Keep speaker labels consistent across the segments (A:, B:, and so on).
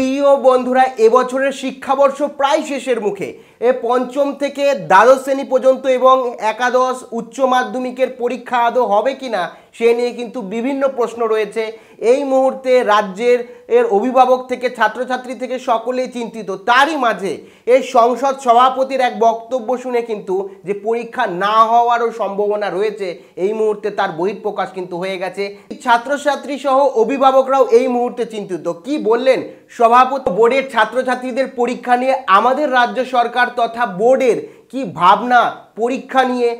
A: প্রিয় বন্ধুরা এবছরের শিক্ষাবর্ষ প্রায় শেষের মুখে এ পঞ্চম থেকে দ্বাদশ শ্রেণী পর্যন্ত এবং একাদশ উচ্চ মাধ্যমিকের পরীক্ষা আদৌ হবে কিনা সে নিয়ে কিন্তু বিভিন্ন প্রশ্ন রয়েছে এই মুহূর্তে রাজ্যের এর অভিভাবক থেকে ছাত্রছাত্রী থেকে সকলেই চিন্তিত তারই মাঝে এই সংসদ সভাপতির এক বক্তব্য শুনে কিন্তু যে পরীক্ষা না হওয়ারও সম্ভাবনা রয়েছে এই মুহূর্তে তার বহিঃপ্রকাশ কিন্তু হয়ে গেছে ছাত্রছাত্রী সহ অভিভাবকরাও এই মুহূর্তে চিন্তিত কি বললেন সভাপতি বোর্ডের ছাত্রছাত্রীদের পরীক্ষা নিয়ে আমাদের রাজ্য সরকার তথা বোর্ডের কি ভাবনা পরীক্ষা নিয়ে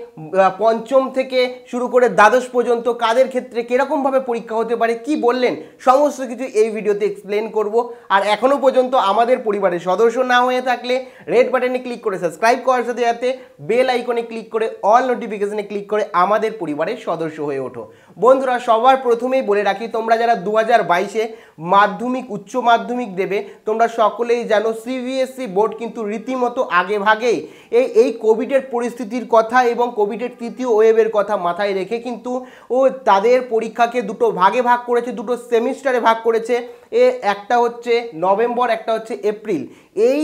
A: পঞ্চম থেকে শুরু করে দ্বাদশ পর্যন্ত কাদের ক্ষেত্রে কীরকমভাবে পরীক্ষা হতে পারে কি বললেন সমস্ত কিছু এই ভিডিওতে এক্সপ্লেন করব আর এখনও পর্যন্ত আমাদের পরিবারের সদস্য না হয়ে থাকলে রেড বাটনে ক্লিক করে সাবস্ক্রাইব করার সাথে সাথে বেল আইকনে ক্লিক করে অল নোটিফিকেশানে ক্লিক করে আমাদের পরিবারের সদস্য হয়ে ওঠো বন্ধুরা সবার প্রথমেই বলে রাখি তোমরা যারা দু হাজার বাইশে মাধ্যমিক উচ্চ মাধ্যমিক দেবে তোমরা সকলেই জানো সিবিএসসি e বোর্ড কিন্তু রীতিমতো আগে ভাগেই এই এই কোভিডের পরিস্থিতি পরিস্থিতির কথা এবং কোভিডের তৃতীয় ওয়েবের কথা মাথায় রেখে কিন্তু ও তাদের পরীক্ষাকে দুটো ভাগে ভাগ করেছে দুটো সেমিস্টারে ভাগ করেছে এ একটা হচ্ছে নভেম্বর একটা হচ্ছে এপ্রিল এই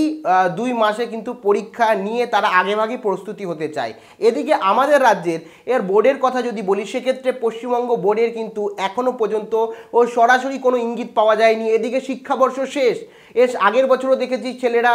A: দুই মাসে কিন্তু পরীক্ষা নিয়ে তারা আগেভাগে প্রস্তুতি হতে চায় এদিকে আমাদের রাজ্যের এর বোর্ডের কথা যদি বলি সেক্ষেত্রে পশ্চিমবঙ্গ বোর্ডের কিন্তু এখনও পর্যন্ত ও সরাসরি কোনো ইঙ্গিত পাওয়া যায়নি এদিকে শিক্ষাবর্ষ শেষ এস আগের বছরও দেখেছি ছেলেরা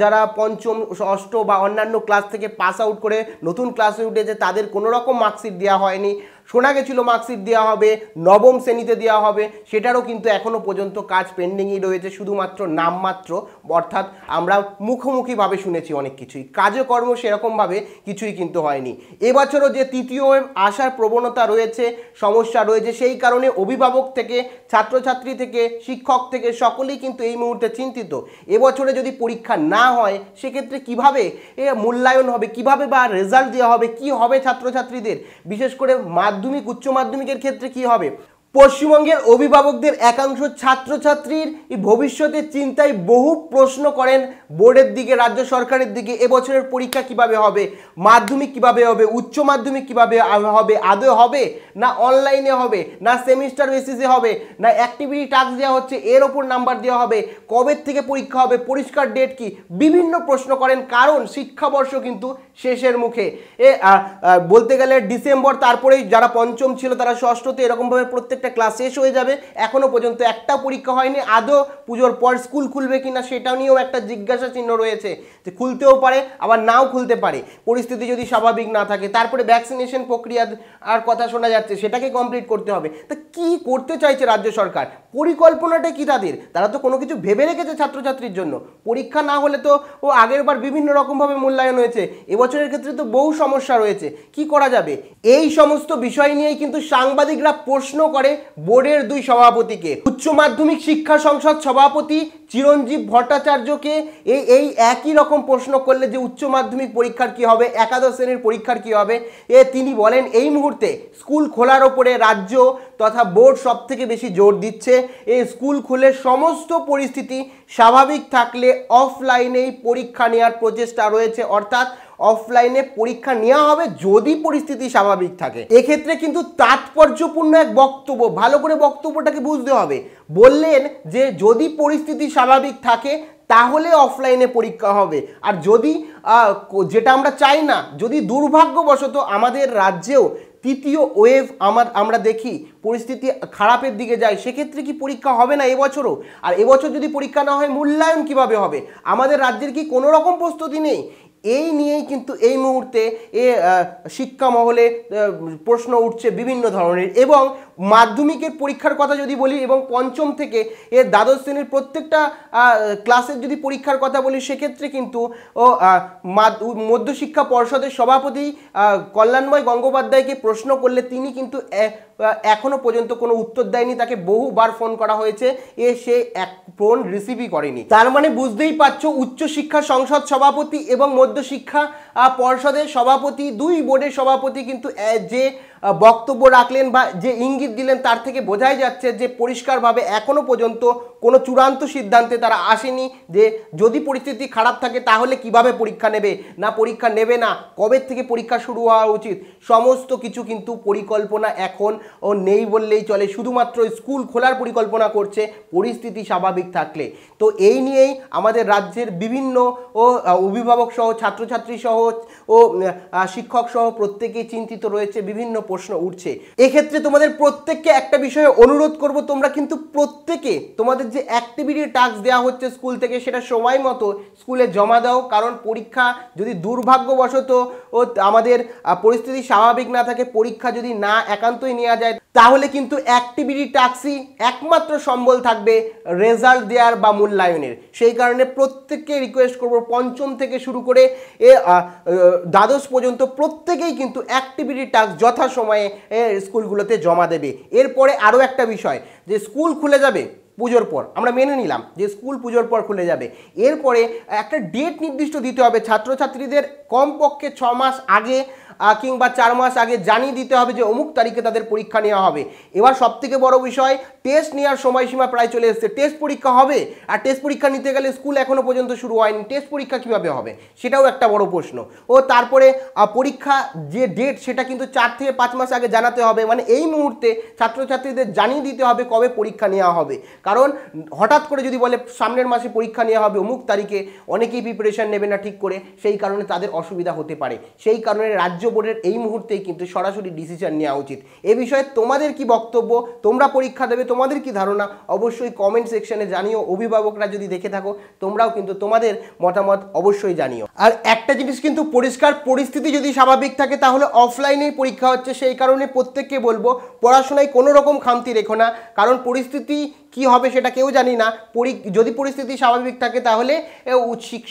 A: যারা পঞ্চম ষষ্ঠ বা অন্যান্য ক্লাস থেকে পাস আউট করে নতুন ক্লাসে উঠেছে তাদের কোনো রকম মার্কশিট দেওয়া হয়নি শোনা গেছিল মার্কশিট দেওয়া হবে নবম শ্রেণীতে দেওয়া হবে সেটারও কিন্তু এখনও পর্যন্ত কাজ পেন্ডিংই রয়েছে শুধুমাত্র নামমাত্র অর্থাৎ আমরা মুখোমুখিভাবে শুনেছি অনেক কিছুই কাজকর্ম সেরকমভাবে কিছুই কিন্তু হয়নি এবছরও যে তৃতীয় আসার প্রবণতা রয়েছে সমস্যা রয়েছে সেই কারণে অভিভাবক থেকে ছাত্রছাত্রী থেকে শিক্ষক থেকে সকলেই কিন্তু এই মুহূর্তে চিন্তিত এবছরে যদি পরীক্ষা না হয় সেক্ষেত্রে কিভাবে মূল্যায়ন হবে কিভাবে বা রেজাল্ট দেওয়া হবে কি হবে ছাত্রছাত্রীদের বিশেষ করে মা মাধ্যমিক উচ্চ মাধ্যমিকের ক্ষেত্রে কি হবে পশ্চিমবঙ্গের অভিভাবকদের একাংশ ছাত্রছাত্রীর ভবিষ্যতের চিন্তায় বহু প্রশ্ন করেন বোর্ডের দিকে রাজ্য সরকারের দিকে এবছরের পরীক্ষা কিভাবে হবে মাধ্যমিক কিভাবে হবে উচ্চ মাধ্যমিক কিভাবে হবে আদৌ হবে না অনলাইনে হবে না সেমিস্টার বেসিসে হবে না অ্যাক্টিভিটি টাস্ক দেওয়া হচ্ছে এর ওপর নাম্বার দেওয়া হবে কবে থেকে পরীক্ষা হবে পরিষ্কার ডেট কি বিভিন্ন প্রশ্ন করেন কারণ শিক্ষাবর্ষ কিন্তু শেষের মুখে এ বলতে গেলে ডিসেম্বর তারপরেই যারা পঞ্চম ছিল তারা ষষ্ঠতে এরকমভাবে প্রত্যেকটা ক্লাস শেষ হয়ে যাবে এখনও পর্যন্ত একটা পরীক্ষা হয়নি আদৌ পুজোর পর স্কুল খুলবে কি না সেটা নিয়েও একটা জিজ্ঞাসা চিহ্ন রয়েছে যে খুলতেও পারে আবার নাও খুলতে পারে পরিস্থিতি যদি স্বাভাবিক না থাকে তারপরে ভ্যাকসিনেশন প্রক্রিয়া আর কথা শোনা যাচ্ছে সেটাকে কমপ্লিট করতে হবে তা কি করতে চাইছে রাজ্য সরকার পরিকল্পনাটা কি তাদের তারা তো কোনো কিছু ভেবে রেখেছে ছাত্রছাত্রীর জন্য পরীক্ষা না হলে তো ও আগের বার বিভিন্ন রকমভাবে মূল্যায়ন হয়েছে এবার এবছরের ক্ষেত্রে তো বহু সমস্যা রয়েছে কি করা যাবে এই সমস্ত বিষয় নিয়েই কিন্তু সাংবাদিকরা প্রশ্ন করে বোর্ডের দুই সভাপতিকে উচ্চ মাধ্যমিক শিক্ষা সংসদ সভাপতি চিরঞ্জীব ভট্টাচার্যকে এই এই একই রকম প্রশ্ন করলে যে উচ্চ মাধ্যমিক পরীক্ষার কি হবে একাদশ শ্রেণীর পরীক্ষার কি হবে এ তিনি বলেন এই মুহূর্তে স্কুল খোলার ওপরে রাজ্য তথা বোর্ড সব থেকে বেশি জোর দিচ্ছে এই স্কুল খুলে সমস্ত পরিস্থিতি স্বাভাবিক থাকলে অফলাইনেই পরীক্ষা নেওয়ার প্রচেষ্টা রয়েছে অর্থাৎ অফলাইনে পরীক্ষা নেওয়া হবে যদি পরিস্থিতি স্বাভাবিক থাকে এক্ষেত্রে কিন্তু তাৎপর্যপূর্ণ এক বক্তব্য ভালো করে বক্তব্যটাকে বুঝতে হবে বললেন যে যদি পরিস্থিতি স্বাভাবিক থাকে তাহলে অফলাইনে পরীক্ষা হবে আর যদি যেটা আমরা চাই না যদি দুর্ভাগ্যবশত আমাদের রাজ্যেও তৃতীয় ওয়েভ আমার আমরা দেখি পরিস্থিতি খারাপের দিকে যায় সেক্ষেত্রে কি পরীক্ষা হবে না এবছরও আর এবছর যদি পরীক্ষা না হয় মূল্যায়ন কিভাবে হবে আমাদের রাজ্যের কি কোনো রকম প্রস্তুতি নেই এই নিয়েই কিন্তু এই মুহূর্তে এ শিক্ষা মহলে প্রশ্ন উঠছে বিভিন্ন ধরনের এবং মাধ্যমিকের পরীক্ষার কথা যদি বলি এবং পঞ্চম থেকে এ দ্বাদশ শ্রেণীর প্রত্যেকটা ক্লাসের যদি পরীক্ষার কথা বলি সেক্ষেত্রে কিন্তু ও মধ্যশিক্ষা পর্ষদের সভাপতি কল্যাণময় গঙ্গোপাধ্যায়কে প্রশ্ন করলে তিনি কিন্তু এখনও পর্যন্ত কোনো উত্তর দেয়নি তাকে বহুবার ফোন করা হয়েছে এ সে এক ফোন রিসিভই করেনি তার মানে বুঝতেই পারছো উচ্চশিক্ষা সংসদ সভাপতি এবং মধ্যশিক্ষা পর্ষদের সভাপতি দুই বোর্ডের সভাপতি কিন্তু যে বক্তব্য রাখলেন বা যে ইঙ্গিত দিলেন তার থেকে বোঝাই যাচ্ছে যে পরিষ্কারভাবে এখনও পর্যন্ত কোনো চূড়ান্ত সিদ্ধান্তে তারা আসেনি যে যদি পরিস্থিতি খারাপ থাকে তাহলে কিভাবে পরীক্ষা নেবে না পরীক্ষা নেবে না কবে থেকে পরীক্ষা শুরু হওয়া উচিত সমস্ত কিছু কিন্তু পরিকল্পনা এখন ও নেই বললেই চলে শুধুমাত্র স্কুল খোলার পরিকল্পনা করছে পরিস্থিতি স্বাভাবিক থাকলে তো এই নিয়েই আমাদের রাজ্যের বিভিন্ন ও অভিভাবক সহ ছাত্রছাত্রী সহ ও শিক্ষক সহ প্রত্যেকেই চিন্তিত রয়েছে বিভিন্ন প্রশ্ন উঠছে এক্ষেত্রে তোমাদের প্রত্যেককে একটা বিষয়ে অনুরোধ করব তোমরা কিন্তু প্রত্যেকে তোমাদের যে অ্যাক্টিভিটি টাস্ক দেওয়া হচ্ছে স্কুল থেকে সেটা সময় মতো স্কুলে জমা দাও কারণ পরীক্ষা যদি দুর্ভাগ্যবশত ও আমাদের পরিস্থিতি স্বাভাবিক না থাকে পরীক্ষা যদি না একান্তই নেওয়া যায় তাহলে কিন্তু অ্যাক্টিভিটি ট্যাক্সি একমাত্র সম্বল থাকবে রেজাল্ট দেওয়ার বা মূল্যায়নের সেই কারণে প্রত্যেককে রিকোয়েস্ট করব পঞ্চম থেকে শুরু করে এ দ্বাদশ পর্যন্ত প্রত্যেকেই কিন্তু অ্যাক্টিভিটি ট্যাক্স যথাসময়ে স্কুলগুলোতে জমা দেবে এরপরে আরও একটা বিষয় যে স্কুল খুলে যাবে পুজোর পর আমরা মেনে নিলাম যে স্কুল পুজোর পর খুলে যাবে এরপরে একটা ডেট নির্দিষ্ট দিতে হবে ছাত্রছাত্রীদের কমপক্ষে ছ মাস আগে কিংবা চার মাস আগে জানিয়ে দিতে হবে যে অমুক তারিখে তাদের পরীক্ষা নেওয়া হবে এবার সব থেকে বড় বিষয় টেস্ট নেওয়ার সময়সীমা প্রায় চলে এসছে টেস্ট পরীক্ষা হবে আর টেস্ট পরীক্ষা নিতে গেলে স্কুল এখনও পর্যন্ত শুরু হয়নি টেস্ট পরীক্ষা কীভাবে হবে সেটাও একটা বড় প্রশ্ন ও তারপরে পরীক্ষা যে ডেট সেটা কিন্তু চার থেকে পাঁচ মাস আগে জানাতে হবে মানে এই মুহূর্তে ছাত্রছাত্রীদের জানিয়ে দিতে হবে কবে পরীক্ষা নেওয়া হবে কারণ হঠাৎ করে যদি বলে সামনের মাসে পরীক্ষা নেওয়া হবে অমুক তারিখে অনেকেই প্রিপারেশান নেবে না ঠিক করে সেই কারণে তাদের অসুবিধা হতে পারে সেই কারণে রাজ্য বোর্ডের এই মুহূর্তেই কিন্তু সরাসরি ডিসিশন নেওয়া উচিত এ বিষয়ে তোমাদের কি বক্তব্য তোমরা পরীক্ষা দেবে তোমাদের কি ধারণা অবশ্যই কমেন্ট সেকশনে জানিও অভিভাবকরা যদি দেখে থাকো তোমরাও কিন্তু তোমাদের মতামত অবশ্যই জানিও আর একটা জিনিস কিন্তু পরিষ্কার পরিস্থিতি যদি স্বাভাবিক থাকে তাহলে অফলাইনেই পরীক্ষা হচ্ছে সেই কারণে প্রত্যেককে বলবো পড়াশোনায় কোনো রকম খামতি রেখো না কারণ পরিস্থিতি কি হবে সেটা কেউ জানি না যদি পরিস্থিতি স্বাভাবিক থাকে তাহলে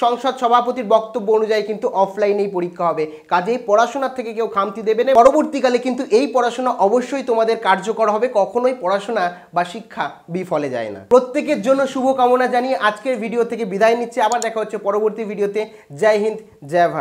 A: সংসদ সভাপতির বক্তব্য অনুযায়ী কিন্তু অফলাইনেই পরীক্ষা হবে কাজেই পড়াশোনার থেকে কেউ খামতি দেবে না পরবর্তীকালে কিন্তু এই পড়াশোনা অবশ্যই তোমাদের কার্যকর হবে কখনোই পড়াশোনা বা শিক্ষা বিফলে যায় না প্রত্যেকের জন্য শুভকামনা জানিয়ে আজকের ভিডিও থেকে বিদায় নিচ্ছে আবার দেখা হচ্ছে পরবর্তী ভিডিওতে জয় হিন্দ জয় ভারত